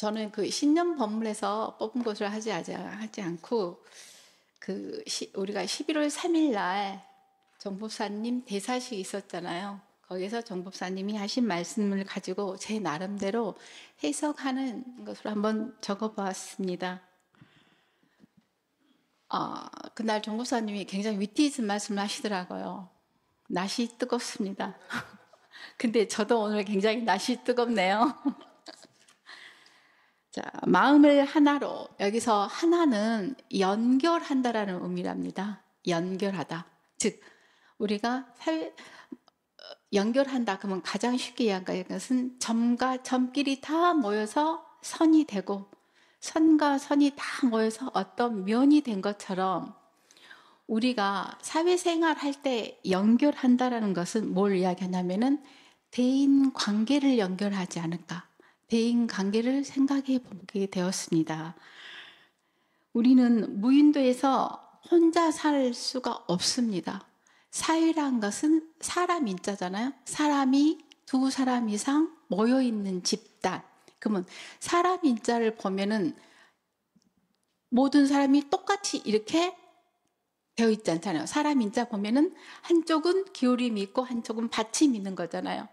저는 그 신년 법문에서 뽑은 것을 하지, 하지 않고 그 시, 우리가 11월 3일 날 정법사님 대사식 이 있었잖아요. 거기서 정법사님이 하신 말씀을 가지고 제 나름대로 해석하는 것을 한번 적어보았습니다. 어, 그날 정법사님이 굉장히 위트 있은 말씀을 하시더라고요. 날씨 뜨겁습니다. 근데 저도 오늘 굉장히 날씨 뜨겁네요. 자, 마음을 하나로. 여기서 하나는 연결한다라는 의미랍니다. 연결하다. 즉, 우리가 살, 연결한다. 그러면 가장 쉽게 이기할 것은 점과 점끼리 다 모여서 선이 되고, 선과 선이 다 모여서 어떤 면이 된 것처럼 우리가 사회생활 할 때 연결한다라는 것은 뭘 이야기하냐면은 대인 관계를 연결하지 않을까. 대인 관계를 생각해 보게 되었습니다. 우리는 무인도에서 혼자 살 수가 없습니다. 사회란 것은 사람 인자잖아요. 사람이 두 사람 이상 모여 있는 집단. 그러면 사람 인자를 보면은 모든 사람이 똑같이 이렇게 되어 있지 않잖아요. 사람 인자 보면은 한쪽은 기울임이 있고 한쪽은 받침이 있는 거잖아요.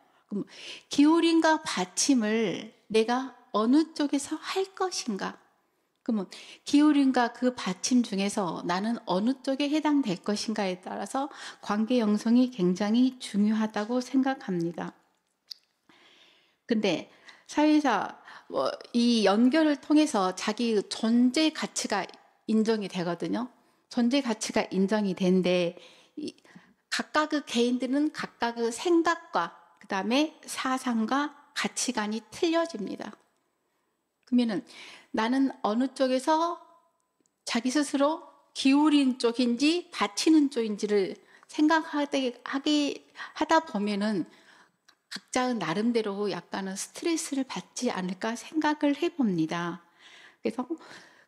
기울임과 받침을 내가 어느 쪽에서 할 것인가? 그러면 기울임과 그 받침 중에서 나는 어느 쪽에 해당될 것인가에 따라서 관계 형성이 굉장히 중요하다고 생각합니다. 근데 사회사 뭐이 연결을 통해서 자기 존재 가치가 인정이 되거든요. 존재 가치가 인정이 된데 각각의 개인들은 각각의 생각과 그 다음에 사상과 가치관이 틀려집니다. 그러면 나는 어느 쪽에서 자기 스스로 기울인 쪽인지 받치는 쪽인지를 생각하게 하다 보면은 각자 나름대로 약간은 스트레스를 받지 않을까 생각을 해봅니다. 그래서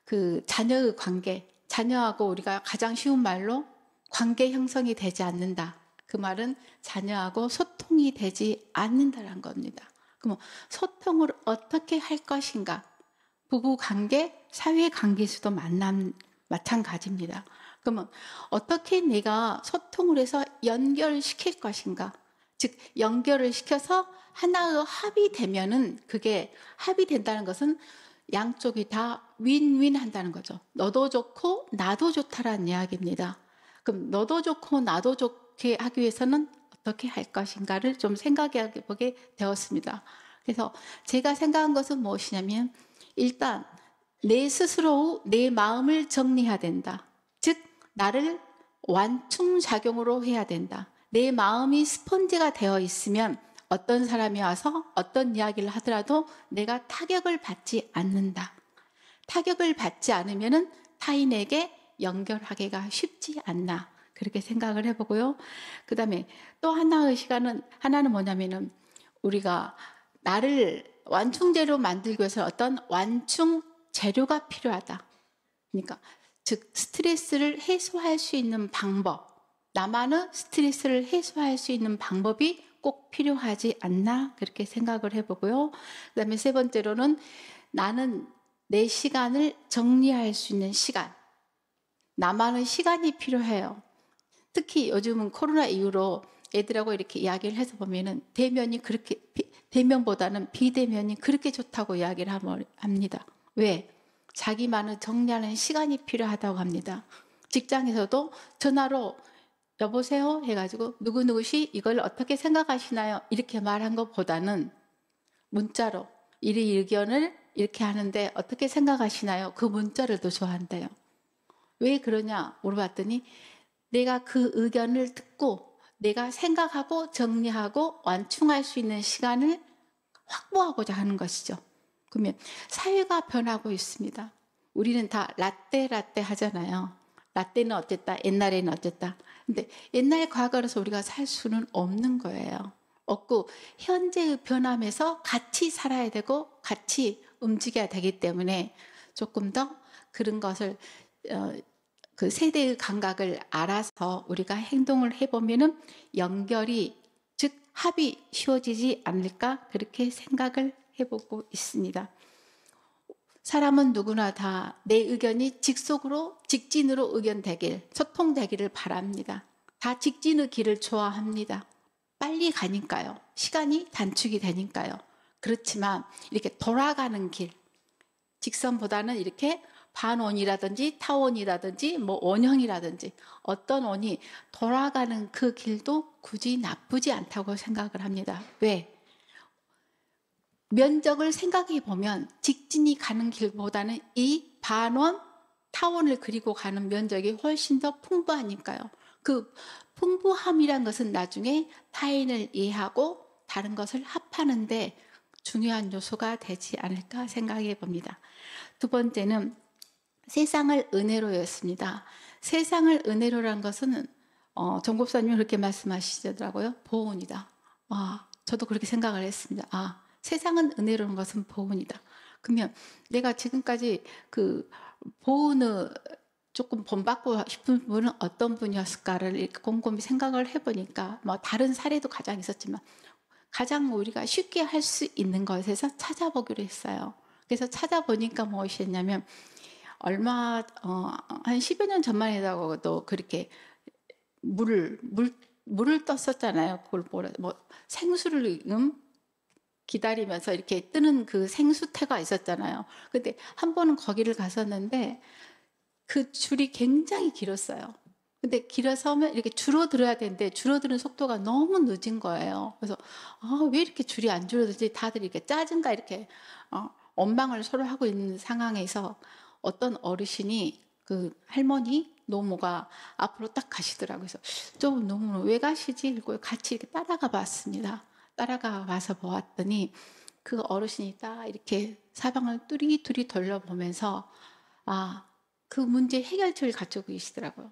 그 자녀의 관계, 자녀하고 우리가 가장 쉬운 말로 관계 형성이 되지 않는다. 그 말은 자녀하고 소통이 되지 않는다는 겁니다. 그럼 소통을 어떻게 할 것인가? 부부 관계, 사회 관계에서도 만남 마찬가지입니다. 그러면 어떻게 내가 소통을 해서 연결시킬 것인가? 즉 연결을 시켜서 하나의 합의되면은 그게 합의된다는 것은 양쪽이 다 윈윈 한다는 거죠. 너도 좋고 나도 좋다라는 이야기입니다. 그럼 너도 좋고 나도 좋고 그렇게 하기 위해서는 어떻게 할 것인가를 좀 생각해 보게 되었습니다. 그래서 제가 생각한 것은 무엇이냐면 일단 내 스스로 내 마음을 정리해야 된다. 즉 나를 완충 작용으로 해야 된다. 내 마음이 스펀지가 되어 있으면 어떤 사람이 와서 어떤 이야기를 하더라도 내가 타격을 받지 않는다. 타격을 받지 않으면 타인에게 연결하기가 쉽지 않나. 그렇게 생각을 해보고요. 그 다음에 또 하나의 시간은, 하나는 뭐냐면은 우리가 나를 완충제로 만들기 위해서 어떤 완충 재료가 필요하다. 그러니까 즉 스트레스를 해소할 수 있는 방법, 나만의 스트레스를 해소할 수 있는 방법이 꼭 필요하지 않나 그렇게 생각을 해보고요. 그다음에 세 번째로는 나는 내 시간을 정리할 수 있는 시간, 나만의 시간이 필요해요. 특히 요즘은 코로나 이후로 애들하고 이렇게 이야기를 해서 보면은 대면이 그렇게 대면보다는 비대면이 그렇게 좋다고 이야기를 합니다. 왜? 자기만을 정리하는 시간이 필요하다고 합니다. 직장에서도 전화로 여보세요 해가지고 누구누구씨 이걸 어떻게 생각하시나요? 이렇게 말한 것보다는 문자로 이리 의견을 이렇게 하는데 어떻게 생각하시나요? 그 문자를 더 좋아한대요. 왜 그러냐 물어봤더니 내가 그 의견을 듣고 내가 생각하고 정리하고 완충할 수 있는 시간을 확보하고자 하는 것이죠. 그러면 사회가 변하고 있습니다. 우리는 다 라떼 라떼 하잖아요. 라떼는 어쨌다, 옛날에는 어쨌다. 근데 옛날 과거로서 우리가 살 수는 없는 거예요. 없고 현재의 변함에서 같이 살아야 되고 같이 움직여야 되기 때문에 조금 더 그런 것을 어, 그 세대의 감각을 알아서 우리가 행동을 해보면은 연결이 즉 합이 쉬워지지 않을까 그렇게 생각을 해보고 있습니다. 사람은 누구나 다 내 의견이 직속으로 직진으로 의견되길 소통되기를 바랍니다. 다 직진의 길을 좋아합니다. 빨리 가니까요. 시간이 단축이 되니까요. 그렇지만 이렇게 돌아가는 길 직선보다는 이렇게 반원이라든지 타원이라든지 뭐 원형이라든지 어떤 원이 돌아가는 그 길도 굳이 나쁘지 않다고 생각을 합니다. 왜? 면적을 생각해 보면 직진이 가는 길보다는 이 반원, 타원을 그리고 가는 면적이 훨씬 더 풍부하니까요. 그 풍부함이란 것은 나중에 타인을 이해하고 다른 것을 합하는데 중요한 요소가 되지 않을까 생각해 봅니다. 두 번째는 세상을 은혜로 였습니다. 세상을 은혜로란 것은 어, 정 법사님이 그렇게 말씀하시더라고요. 보온이다. 와, 아, 저도 그렇게 생각을 했습니다. 아, 세상은 은혜로운 것은 보온이다. 그러면 내가 지금까지 그 보온의 조금 본받고 싶은 분은 어떤 분이었을까를 곰곰이 생각을 해보니까 뭐 다른 사례도 가장 있었지만 가장 우리가 쉽게 할 수 있는 것에서 찾아보기로 했어요. 그래서 찾아보니까 무엇이었냐면 얼마 어, 한 10여 년 전만 해도 그렇게 물을 물 물을 떴었잖아요. 그걸 뭐 생수를 음 기다리면서 이렇게 뜨는 그 생수태가 있었잖아요. 근데 한 번은 거기를 갔었는데 그 줄이 굉장히 길었어요. 근데 길어서면 이렇게 줄어들어야 되는데 줄어드는 속도가 너무 늦은 거예요. 그래서 아, 왜 이렇게 줄이 안 줄어들지? 다들 이렇게 짜증과 이렇게 어, 원망을 서로 하고 있는 상황에서 어떤 어르신이 그 할머니 노모가 앞으로 딱 가시더라고요. 그래서 저 노모는 왜 가시지? 이고 같이 이렇게 따라가 봤습니다. 따라가 와서 보았더니 그 어르신이 딱 이렇게 사방을 뚜리뚜리 돌려보면서 아, 그 문제 해결책을 갖추고 계시더라고요.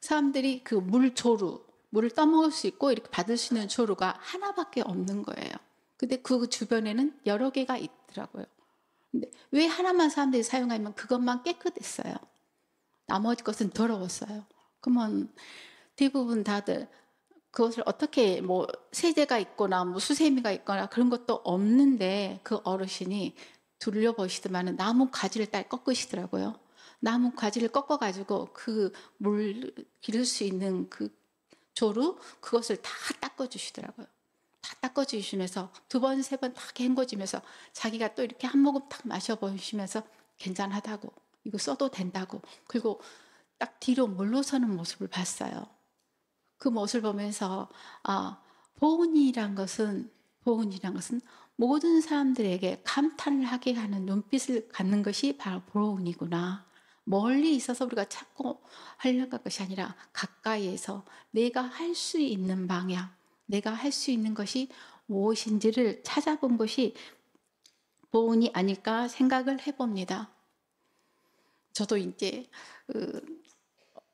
사람들이 그 물 조루, 물을 떠먹을 수 있고 이렇게 받을 수 있는 조루가 하나밖에 없는 거예요. 근데 그 주변에는 여러 개가 있더라고요. 근데 왜 하나만 사람들이 사용하면 그것만 깨끗했어요. 나머지 것은 더러웠어요. 그러면 대부분 다들 그것을 어떻게 뭐 세제가 있거나 뭐 수세미가 있거나 그런 것도 없는데 그 어르신이 둘려보시더만 나무 가지를 딸 꺾으시더라고요. 나무 가지를 꺾어가지고 그 물 기를 수 있는 그 조루 그것을 다 닦아주시더라고요. 다 닦아주시면서 두 번, 세번딱헹궈지면서 자기가 또 이렇게 한 모금 딱 마셔보시면서 괜찮하다고 이거 써도 된다고 그리고 딱 뒤로 물러서는 모습을 봤어요. 그 모습을 보면서 아 보은이란 것은 보은이란 것은 모든 사람들에게 감탄을 하게 하는 눈빛을 갖는 것이 바로 보은이구나. 멀리 있어서 우리가 찾고 하려고 할 것이 아니라 가까이에서 내가 할 수 있는 방향, 내가 할 수 있는 것이 무엇인지를 찾아본 것이 보온이 아닐까 생각을 해봅니다. 저도 이제 그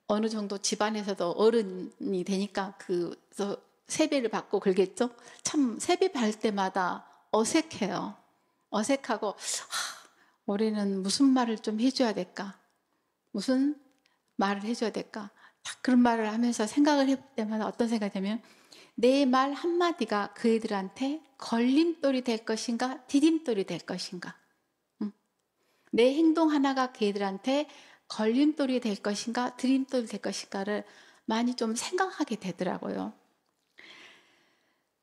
어느 정도 집안에서도 어른이 되니까 그 세배를 받고 그러겠죠. 참 세배 받을 때마다 어색해요. 어색하고 하, 올해는 무슨 말을 좀 해줘야 될까? 무슨 말을 해줘야 될까? 딱 그런 말을 하면서 생각을 해볼 때마다 어떤 생각이 되면 내말 한마디가 그 애들한테 걸림돌이 될 것인가, 디딤돌이 될 것인가. 응. 내 행동 하나가 그 애들한테 걸림돌이 될 것인가, 드림돌이 될 것인가를 많이 좀 생각하게 되더라고요.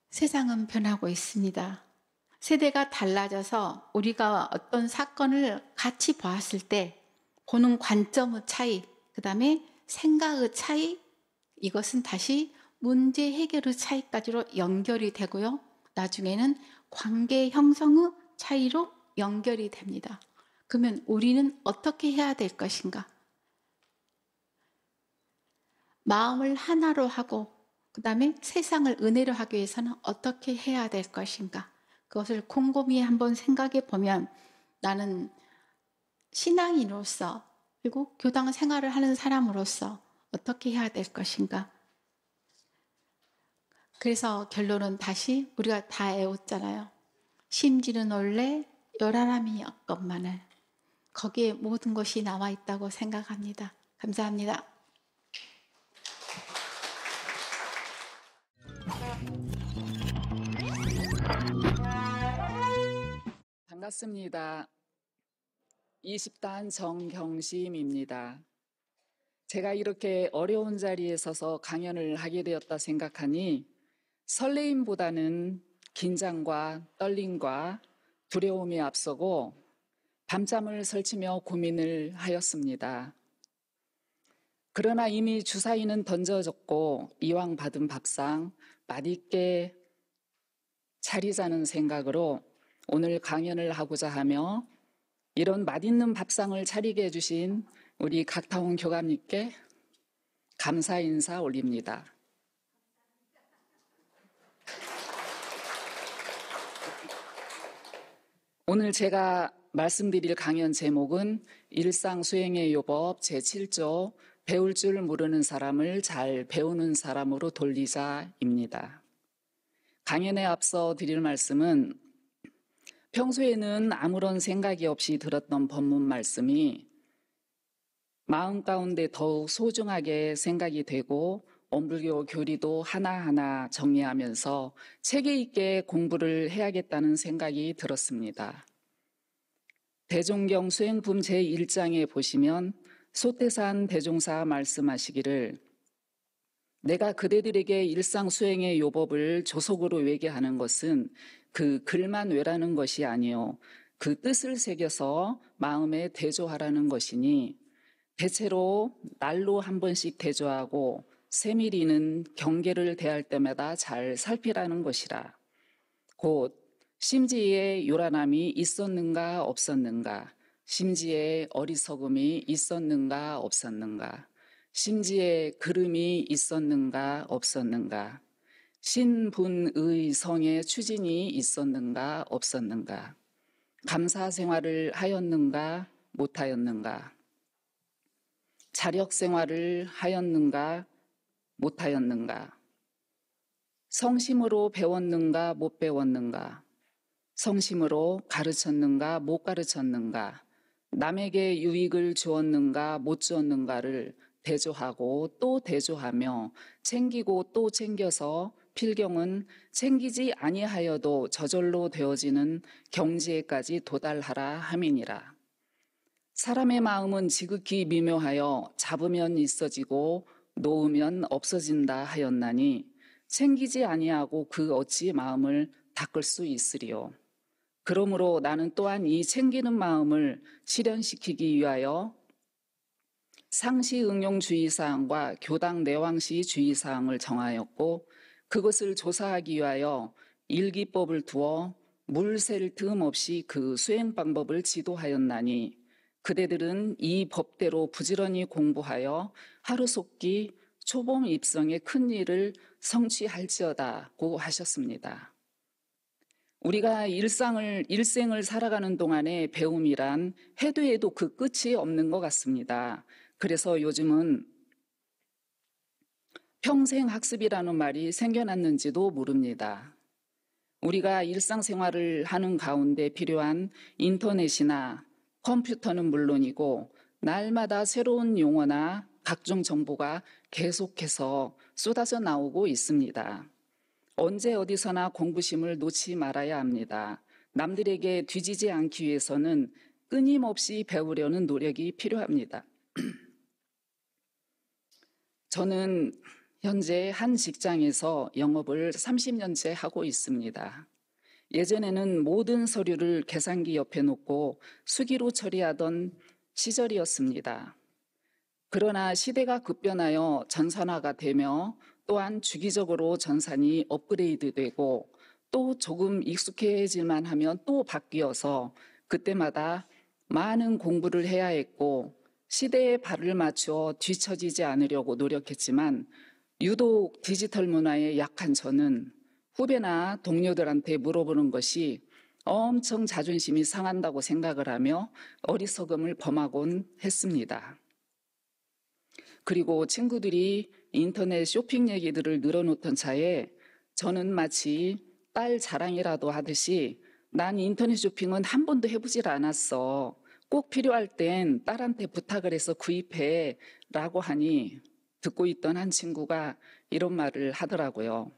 세상은 변하고 있습니다. 세대가 달라져서 우리가 어떤 사건을 같이 보았을 때 보는 관점의 차이, 그 다음에 생각의 차이, 이것은 다시 문제 해결의 차이까지로 연결이 되고요. 나중에는 관계 형성의 차이로 연결이 됩니다. 그러면 우리는 어떻게 해야 될 것인가? 마음을 하나로 하고 그 다음에 세상을 은혜로 하기 위해서는 어떻게 해야 될 것인가? 그것을 곰곰이 한번 생각해 보면 나는 신앙인으로서 그리고 교당 생활을 하는 사람으로서 어떻게 해야 될 것인가? 그래서 결론은 다시 우리가 다 애웠잖아요. 심지는 원래 열하람이었건만을 거기에 모든 것이 남아 있다고 생각합니다. 감사합니다. 반갑습니다. 20단 정경심입니다. 제가 이렇게 어려운 자리에 서서 강연을 하게 되었다 생각하니 설레임보다는 긴장과 떨림과 두려움이 앞서고 밤잠을 설치며 고민을 하였습니다. 그러나 이미 주사위는 던져졌고 이왕 받은 밥상 맛있게 차리자는 생각으로 오늘 강연을 하고자 하며 이런 맛있는 밥상을 차리게 해주신 우리 각타운 교감님께 감사 인사 올립니다. 오늘 제가 말씀드릴 강연 제목은 일상 수행의 요법 제7조 배울 줄 모르는 사람을 잘 배우는 사람으로 돌리자입니다. 강연에 앞서 드릴 말씀은 평소에는 아무런 생각이 없이 들었던 법문 말씀이 마음 가운데 더욱 소중하게 생각이 되고 원불교 교리도 하나하나 정리하면서 체계 있게 공부를 해야겠다는 생각이 들었습니다. 대종경 수행품 제1장에 보시면 소태산 대종사 말씀하시기를 내가 그대들에게 일상 수행의 요법을 조속으로 외계하는 것은 그 글만 외라는 것이 아니요 그 뜻을 새겨서 마음에 대조하라는 것이니 대체로 날로 한 번씩 대조하고 세밀이는 경계를 대할 때마다 잘 살피라는 것이라. 곧 심지에 요란함이 있었는가 없었는가, 심지에 어리석음이 있었는가 없었는가, 심지에 그름이 있었는가 없었는가, 신분의 성의 추진이 있었는가 없었는가, 감사 생활을 하였는가 못하였는가, 자력 생활을 하였는가 못하였는가? 성심으로 배웠는가 못 배웠는가? 성심으로 가르쳤는가 못 가르쳤는가? 남에게 유익을 주었는가 못 주었는가를 대조하고 또 대조하며 챙기고 또 챙겨서 필경은 챙기지 아니하여도 저절로 되어지는 경지에까지 도달하라 함이니라. 사람의 마음은 지극히 미묘하여 잡으면 있어지고 놓으면 없어진다 하였나니 챙기지 아니하고 그 어찌 마음을 닦을 수 있으리요. 그러므로 나는 또한 이 챙기는 마음을 실현시키기 위하여 상시 응용 주의사항과 교당 내왕시 주의사항을 정하였고 그것을 조사하기 위하여 일기법을 두어 물셀 틈 없이 그 수행 방법을 지도하였나니 그대들은 이 법대로 부지런히 공부하여 하루속기 초범 입성의 큰 일을 성취할지어다고 하셨습니다. 우리가 일상을 일생을 살아가는 동안의 배움이란 해도 해도 그 끝이 없는 것 같습니다. 그래서 요즘은 평생 학습이라는 말이 생겨났는지도 모릅니다. 우리가 일상생활을 하는 가운데 필요한 인터넷이나 컴퓨터는 물론이고 날마다 새로운 용어나 각종 정보가 계속해서 쏟아져 나오고 있습니다. 언제 어디서나 공부심을 놓지 말아야 합니다. 남들에게 뒤지지 않기 위해서는 끊임없이 배우려는 노력이 필요합니다. 저는 현재 한 직장에서 영업을 30년째 하고 있습니다. 예전에는 모든 서류를 계산기 옆에 놓고 수기로 처리하던 시절이었습니다. 그러나 시대가 급변하여 전산화가 되며 또한 주기적으로 전산이 업그레이드 되고 또 조금 익숙해질만 하면 또 바뀌어서 그때마다 많은 공부를 해야 했고 시대에 발을 맞추어 뒤처지지 않으려고 노력했지만 유독 디지털 문화에 약한 저는 후배나 동료들한테 물어보는 것이 엄청 자존심이 상한다고 생각을 하며 어리석음을 범하곤 했습니다. 그리고 친구들이 인터넷 쇼핑 얘기들을 늘어놓던 차에 저는 마치 딸 자랑이라도 하듯이 난 인터넷 쇼핑은 한 번도 해보질 않았어. 꼭 필요할 땐 딸한테 부탁을 해서 구입해. 라고 하니 듣고 있던 한 친구가 이런 말을 하더라고요.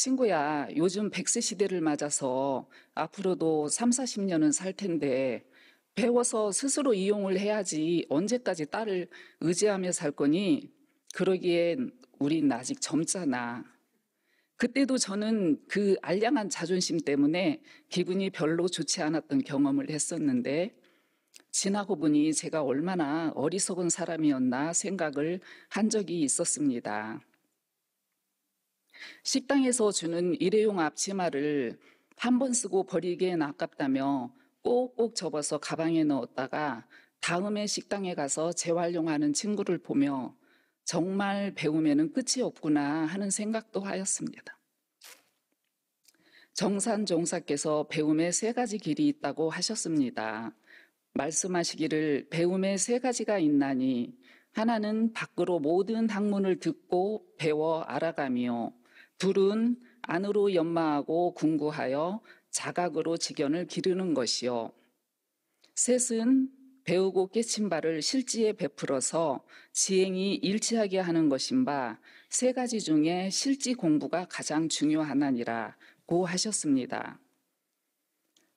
친구야, 요즘 백세 시대를 맞아서 앞으로도 3, 40년은 살 텐데 배워서 스스로 이용을 해야지 언제까지 딸을 의지하며 살 거니 그러기엔 우린 아직 젊잖아. 그때도 저는 그 알량한 자존심 때문에 기분이 별로 좋지 않았던 경험을 했었는데 지나고 보니 제가 얼마나 어리석은 사람이었나 생각을 한 적이 있었습니다. 식당에서 주는 일회용 앞치마를 한 번 쓰고 버리기엔 아깝다며 꼭꼭 접어서 가방에 넣었다가 다음에 식당에 가서 재활용하는 친구를 보며 정말 배움에는 끝이 없구나 하는 생각도 하였습니다. 정산 종사께서 배움에세 가지 길이 있다고 하셨습니다. 말씀하시기를 배움에세 가지가 있나니 하나는 밖으로 모든 학문을 듣고 배워 알아가며 둘은 안으로 연마하고 궁구하여 자각으로 직연을 기르는 것이요. 셋은 배우고 깨친 바를 실지에 베풀어서 지행이 일치하게 하는 것인 바 세 가지 중에 실지 공부가 가장 중요하나니라고 하셨습니다.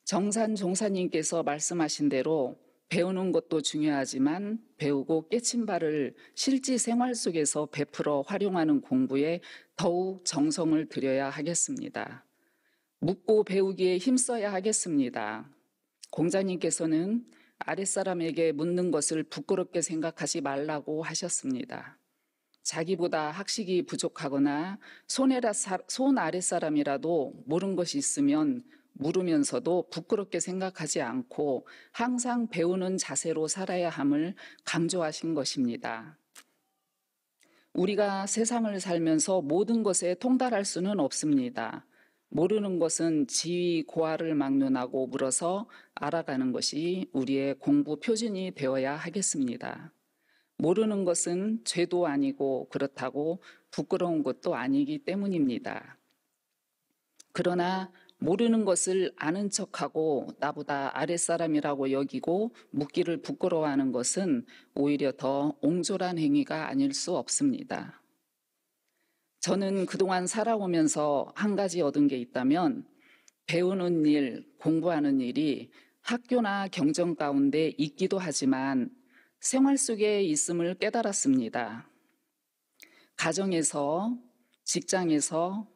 정산 종사님께서 말씀하신 대로 배우는 것도 중요하지만 배우고 깨친 바를 실제 생활 속에서 베풀어 활용하는 공부에 더욱 정성을 들여야 하겠습니다. 묻고 배우기에 힘써야 하겠습니다. 공자님께서는 아랫사람에게 묻는 것을 부끄럽게 생각하지 말라고 하셨습니다. 자기보다 학식이 부족하거나 손 아랫사람이라도 모른 것이 있으면 물으면서도 부끄럽게 생각하지 않고 항상 배우는 자세로 살아야 함을 강조하신 것입니다. 우리가 세상을 살면서 모든 것에 통달할 수는 없습니다. 모르는 것은 지위 고하를 막론하고 물어서 알아가는 것이 우리의 공부 표준이 되어야 하겠습니다. 모르는 것은 죄도 아니고 그렇다고 부끄러운 것도 아니기 때문입니다. 그러나 모르는 것을 아는 척하고 나보다 아랫사람이라고 여기고 묻기를 부끄러워하는 것은 오히려 더 옹졸한 행위가 아닐 수 없습니다. 저는 그동안 살아오면서 한 가지 얻은 게 있다면 배우는 일, 공부하는 일이 학교나 경정 가운데 있기도 하지만 생활 속에 있음을 깨달았습니다. 가정에서, 직장에서,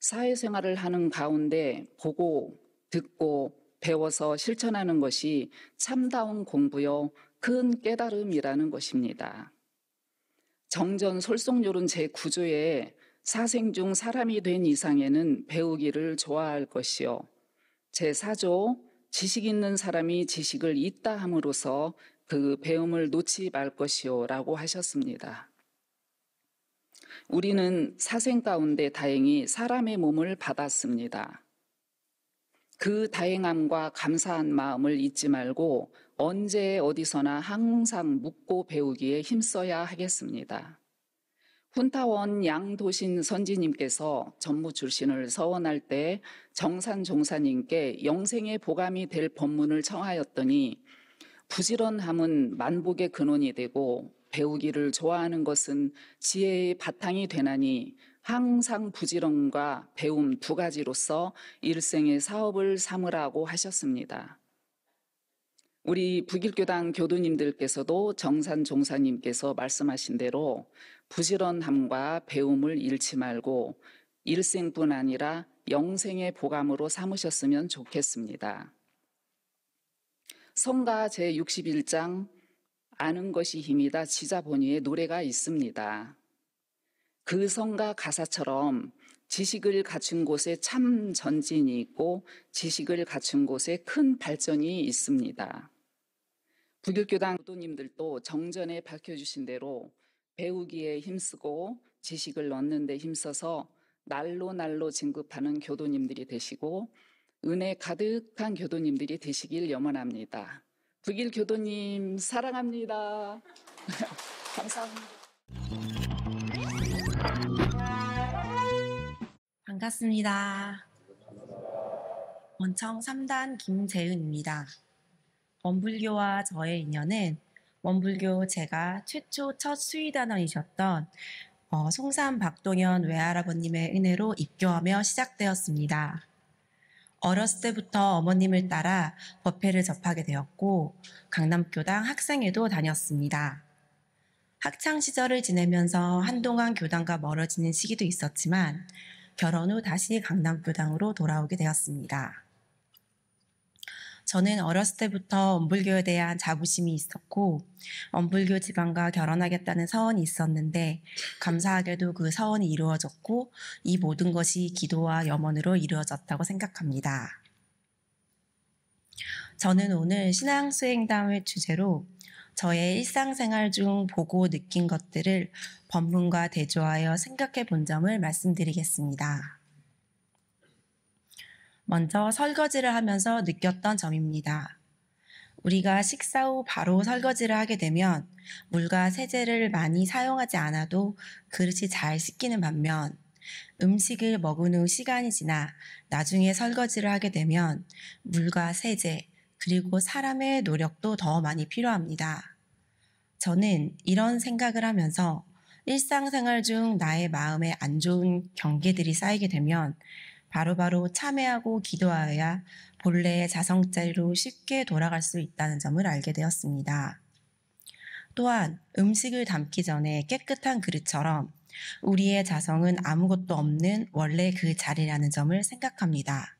사회생활을 하는 가운데 보고 듣고 배워서 실천하는 것이 참다운 공부요, 큰 깨달음이라는 것입니다. 정전 솔속요은제구조에 사생 중 사람이 된 이상에는 배우기를 좋아할 것이요. 제4조 지식 있는 사람이 지식을 있다 함으로써 그 배움을 놓지 말 것이요 라고 하셨습니다. 우리는 사생 가운데 다행히 사람의 몸을 받았습니다. 그 다행함과 감사한 마음을 잊지 말고 언제 어디서나 항상 묻고 배우기에 힘써야 하겠습니다. 훈타원 양도신 선지님께서 전무 출신을 서원할 때 정산 종사님께 영생의 보감이 될 법문을 청하였더니 부지런함은 만복의 근원이 되고 배우기를 좋아하는 것은 지혜의 바탕이 되나니 항상 부지런과 배움 두 가지로서 일생의 사업을 삼으라고 하셨습니다. 우리 북일교당 교도님들께서도 정산 종사님께서 말씀하신 대로 부지런함과 배움을 잃지 말고 일생뿐 아니라 영생의 보감으로 삼으셨으면 좋겠습니다. 성가 제61장 아는 것이 힘이다 지자본위의 노래가 있습니다. 그 성가 가사처럼 지식을 갖춘 곳에 참 전진이 있고 지식을 갖춘 곳에 큰 발전이 있습니다. 부교교당 교도님들도 정전에 밝혀주신 대로 배우기에 힘쓰고 지식을 얻는 데 힘써서 날로 날로 진급하는 교도님들이 되시고 은혜 가득한 교도님들이 되시길 염원합니다. 북일 교도님 사랑합니다. 감사합니다. 반갑습니다. 원청 3단 김재은입니다. 원불교와 저의 인연은 원불교 제가 최초 첫 수의 단원이셨던 어, 송산 박동현 외할아버님의 은혜로 입교하며 시작되었습니다. 어렸을 때부터 어머님을 따라 법회를 접하게 되었고 강남교당 학생회도 다녔습니다. 학창 시절을 지내면서 한동안 교당과 멀어지는 시기도 있었지만 결혼 후 다시 강남교당으로 돌아오게 되었습니다. 저는 어렸을 때부터 엄불교에 대한 자부심이 있었고 엄불교 지방과 결혼하겠다는 서원이 있었는데 감사하게도 그 서원이 이루어졌고 이 모든 것이 기도와 염원으로 이루어졌다고 생각합니다. 저는 오늘 신앙수행담의 주제로 저의 일상생활 중 보고 느낀 것들을 법문과 대조하여 생각해 본 점을 말씀드리겠습니다. 먼저 설거지를 하면서 느꼈던 점입니다. 우리가 식사 후 바로 설거지를 하게 되면 물과 세제를 많이 사용하지 않아도 그릇이 잘 씻기는 반면 음식을 먹은 후 시간이 지나 나중에 설거지를 하게 되면 물과 세제 그리고 사람의 노력도 더 많이 필요합니다. 저는 이런 생각을 하면서 일상생활 중 나의 마음에 안 좋은 경계들이 쌓이게 되면 바로바로 참회하고 기도하여야 본래의 자성자리로 쉽게 돌아갈 수 있다는 점을 알게 되었습니다. 또한 음식을 담기 전에 깨끗한 그릇처럼 우리의 자성은 아무것도 없는 원래 그 자리라는 점을 생각합니다.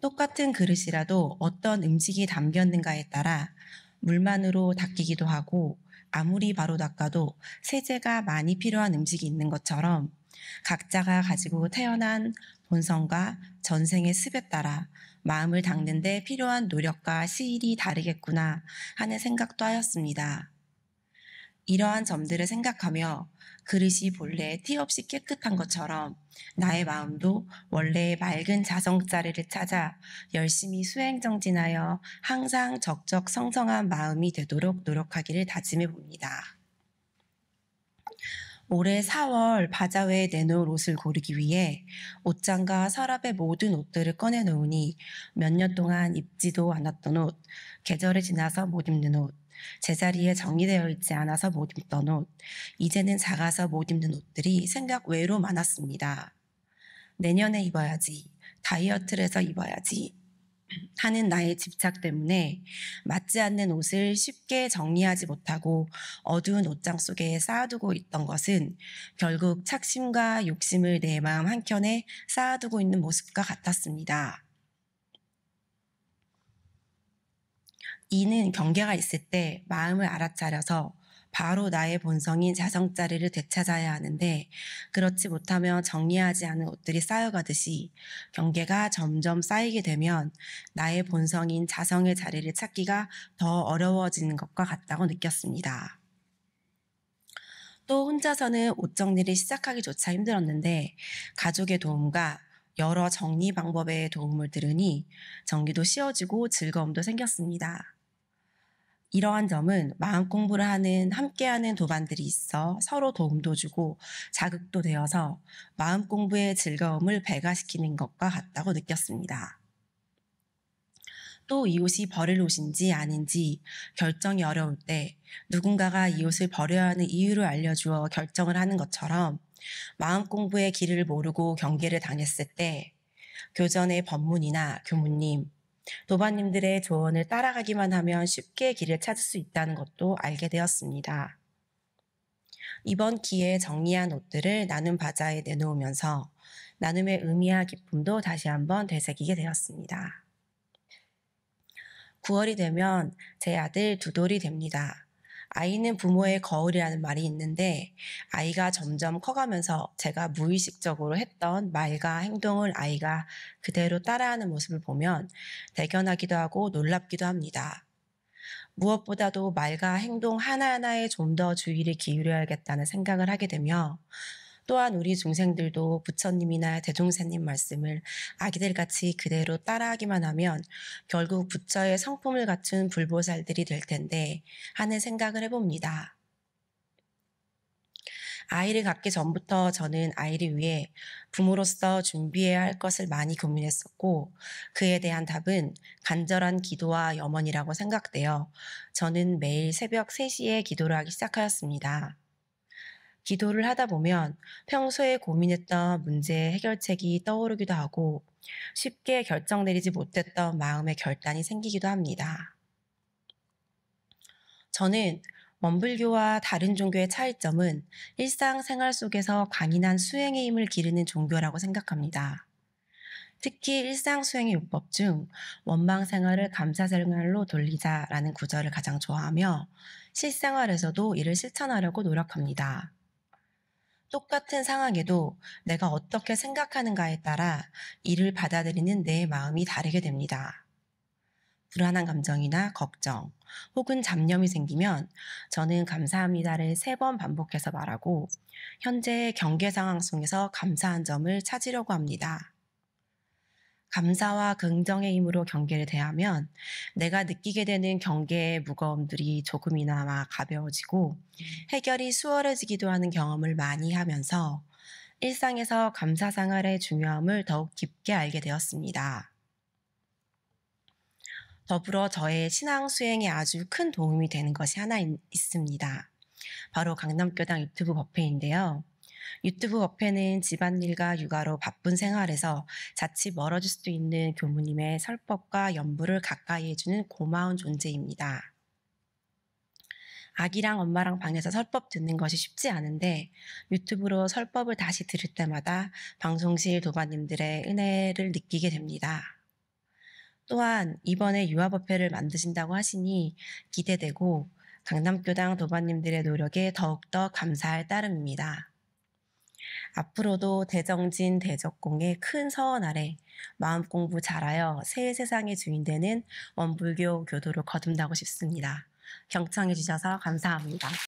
똑같은 그릇이라도 어떤 음식이 담겼는가에 따라 물만으로 닦이기도 하고 아무리 바로 닦아도 세제가 많이 필요한 음식이 있는 것처럼 각자가 가지고 태어난 본성과 전생의 습에 따라 마음을 닦는데 필요한 노력과 시일이 다르겠구나 하는 생각도 하였습니다. 이러한 점들을 생각하며 그릇이 본래 티없이 깨끗한 것처럼 나의 마음도 원래의 맑은 자성자리를 찾아 열심히 수행정진하여 항상 적적 성성한 마음이 되도록 노력하기를 다짐해 봅니다. 올해 4월 바자회에 내놓을 옷을 고르기 위해 옷장과 서랍의 모든 옷들을 꺼내놓으니 몇 년 동안 입지도 않았던 옷, 계절이 지나서 못 입는 옷, 제자리에 정리되어 있지 않아서 못 입던 옷, 이제는 작아서 못 입는 옷들이 생각 외로 많았습니다. 내년에 입어야지, 다이어트를 해서 입어야지, 하는 나의 집착 때문에 맞지 않는 옷을 쉽게 정리하지 못하고 어두운 옷장 속에 쌓아두고 있던 것은 결국 착심과 욕심을 내 마음 한켠에 쌓아두고 있는 모습과 같았습니다. 이는 경계가 있을 때 마음을 알아차려서 바로 나의 본성인 자성자리를 되찾아야 하는데 그렇지 못하면 정리하지 않은 옷들이 쌓여가듯이 경계가 점점 쌓이게 되면 나의 본성인 자성의 자리를 찾기가 더 어려워지는 것과 같다고 느꼈습니다. 또 혼자서는 옷 정리를 시작하기조차 힘들었는데 가족의 도움과 여러 정리 방법의 도움을 들으니 정기도 쉬워지고 즐거움도 생겼습니다. 이러한 점은 마음 공부를 하는 함께하는 도반들이 있어 서로 도움도 주고 자극도 되어서 마음 공부의 즐거움을 배가시키는 것과 같다고 느꼈습니다. 또 이옷이 버릴 옷인지 아닌지 결정이 어려울 때 누군가가 이옷을 버려야 하는 이유를 알려주어 결정을 하는 것처럼 마음 공부의 길을 모르고 경계를 당했을 때 교전의 법문이나 교무님, 도반님들의 조언을 따라가기만 하면 쉽게 길을 찾을 수 있다는 것도 알게 되었습니다. 이번 기회에 정리한 옷들을 나눔 바자에 내놓으면서 나눔의 의미와 기쁨도 다시 한번 되새기게 되었습니다. 9월이 되면 제 아들 두돌이 됩니다. 아이는 부모의 거울이라는 말이 있는데 아이가 점점 커가면서 제가 무의식적으로 했던 말과 행동을 아이가 그대로 따라하는 모습을 보면 대견하기도 하고 놀랍기도 합니다. 무엇보다도 말과 행동 하나하나에 좀 더 주의를 기울여야겠다는 생각을 하게 되며 또한 우리 중생들도 부처님이나 대종사님 말씀을 아기들 같이 그대로 따라하기만 하면 결국 부처의 성품을 갖춘 불보살들이 될 텐데 하는 생각을 해봅니다. 아이를 갖기 전부터 저는 아이를 위해 부모로서 준비해야 할 것을 많이 고민했었고 그에 대한 답은 간절한 기도와 염원이라고 생각되어 저는 매일 새벽 3시에 기도를 하기 시작하였습니다. 기도를 하다 보면 평소에 고민했던 문제 해결책이 떠오르기도 하고 쉽게 결정 내리지 못했던 마음의 결단이 생기기도 합니다. 저는 원불교와 다른 종교의 차이점은 일상생활 속에서 강인한 수행의 힘을 기르는 종교라고 생각합니다. 특히 일상수행의 요법 중 원망생활을 감사생활로 돌리자라는 구절을 가장 좋아하며 실생활에서도 이를 실천하려고 노력합니다. 똑같은 상황에도 내가 어떻게 생각하는가에 따라 이를 받아들이는 내 마음이 다르게 됩니다. 불안한 감정이나 걱정 혹은 잡념이 생기면 저는 감사합니다를 세 번 반복해서 말하고 현재의 경계 상황 속에서 감사한 점을 찾으려고 합니다. 감사와 긍정의 힘으로 경계를 대하면 내가 느끼게 되는 경계의 무거움들이 조금이나마 가벼워지고 음. 해결이 수월해지기도 하는 경험을 많이 하면서 일상에서 감사 생활의 중요함을 더욱 깊게 알게 되었습니다. 더불어 저의 신앙 수행에 아주 큰 도움이 되는 것이 하나 있습니다. 바로 강남교당 유튜브 법회인데요. 유튜브 어패는 집안일과 육아로 바쁜 생활에서 자칫 멀어질 수도 있는 교무님의 설법과 연부를 가까이 해주는 고마운 존재입니다. 아기랑 엄마랑 방에서 설법 듣는 것이 쉽지 않은데 유튜브로 설법을 다시 들을 때마다 방송실 도반님들의 은혜를 느끼게 됩니다. 또한 이번에 유아법회를 만드신다고 하시니 기대되고 강남교당 도반님들의 노력에 더욱더 감사할 따름입니다. 앞으로도 대정진 대적공의 큰 서원 아래 마음 공부 잘하여 새 세상의 주인 되는 원불교 교도로 거듭나고 싶습니다. 경청해 주셔서 감사합니다.